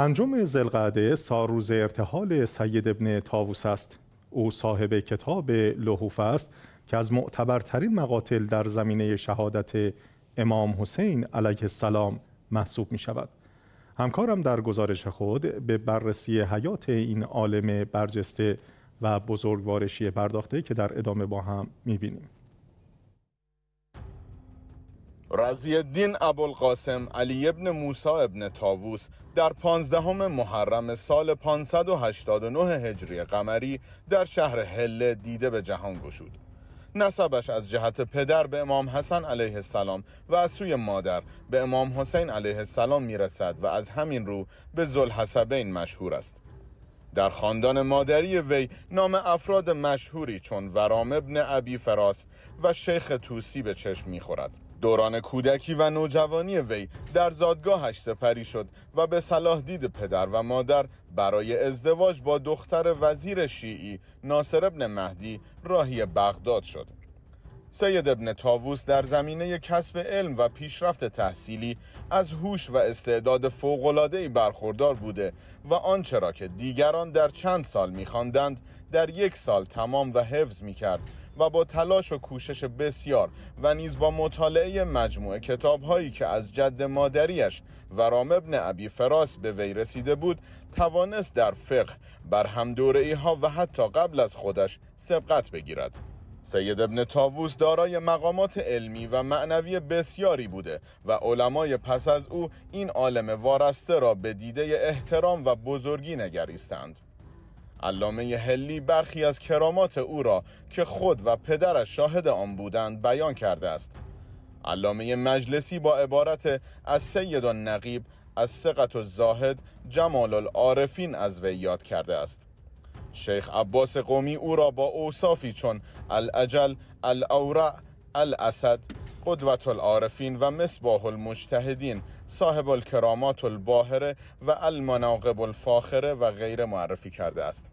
پنجم زلقعده ساروز ارتحال سید ابن تاووس است او صاحب کتاب لحوف است که از معتبرترین مقاتل در زمینه شهادت امام حسین علیه السلام محسوب می شود همکارم در گزارش خود به بررسی حیات این عالم برجسته و بزرگوارشی پرداخته که در ادامه با هم می بینیم رضی الدین ابوالقاسم علی ابن موسی ابن تاووس در پانزدهم محرم سال 589 هجری قمری در شهر هله دیده به جهان گشود نسبش از جهت پدر به امام حسن علیه السلام و از سوی مادر به امام حسین علیه السلام میرسد و از همین رو به زلحسبین مشهور است در خاندان مادری وی نام افراد مشهوری چون ورام ابن فراس و شیخ توسی به چشم میخورد دوران کودکی و نوجوانی وی در زادگاهش سپری شد و به صلاح دید پدر و مادر برای ازدواج با دختر وزیر شیعی ناصر ابن مهدی راهی بغداد شد سید ابن تاووس در زمینه کسب علم و پیشرفت تحصیلی از هوش و استعداد فوق‌العاده‌ای برخوردار بوده و آنچه را که دیگران در چند سال می‌خواندند در یک سال تمام و حفظ می‌کرد و با تلاش و کوشش بسیار و نیز با مطالعه مجموعه کتاب‌هایی که از جد مادریش و رام ابن ابی فراس به وی رسیده بود توانست در فقه بر هم ها و حتی قبل از خودش سبقت بگیرد سید ابن تاووس دارای مقامات علمی و معنوی بسیاری بوده و علمای پس از او این عالم وارسته را به دیده احترام و بزرگی نگریستند علامه هلی برخی از کرامات او را که خود و پدرش شاهد آن بودند بیان کرده است علامه مجلسی با عبارت از سید النقیب از و الزاهد جمال العارفین از وی یاد کرده است شیخ عباس قومی او را با اوصافی چون الاجل، الاورع، الاسد، قدوت العارفین و مصباح المجتهدین صاحب الکرامات الباهره و المناقب الفاخره و غیر معرفی کرده است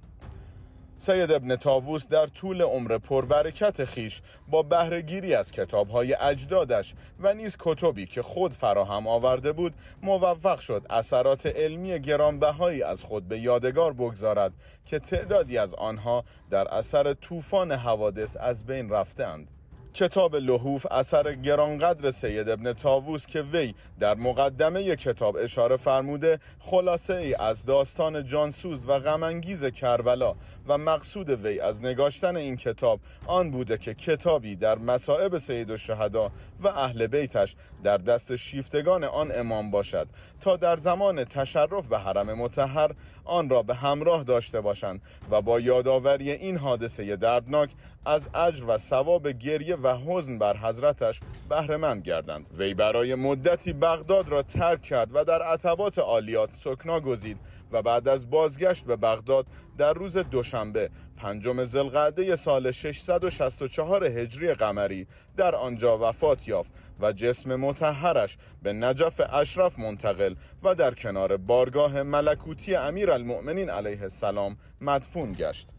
سید ابن تاووس در طول عمر پربرکت خیش با بهرهگیری از کتابهای اجدادش و نیز کتبی که خود فراهم آورده بود موفق شد اثرات علمی گرانبهایی از خود به یادگار بگذارد که تعدادی از آنها در اثر طوفان حوادث از بین رفتهاند کتاب لحوف اثر گرانقدر سید ابن تاووس که وی در مقدمه ی کتاب اشاره فرموده خلاصه ای از داستان جانسوز و غمانگیز کربلا و مقصود وی از نگاشتن این کتاب آن بوده که کتابی در مصائب سید و شهدا و اهل بیتش در دست شیفتگان آن امام باشد تا در زمان تشرف به حرم متحر آن را به همراه داشته باشند و با یادآوری این حادثه دردناک از اجر و ثواب گریه و و حزن بر حضرتش بهرهمند گردند وی برای مدتی بغداد را ترک کرد و در عتبات عالیات سکنا گزید و بعد از بازگشت به بغداد در روز دوشنبه پنجم زلقعده سال 664 هجری قمری در آنجا وفات یافت و جسم متحرش به نجف اشرف منتقل و در کنار بارگاه ملکوتی امیر المؤمنین علیه السلام مدفون گشت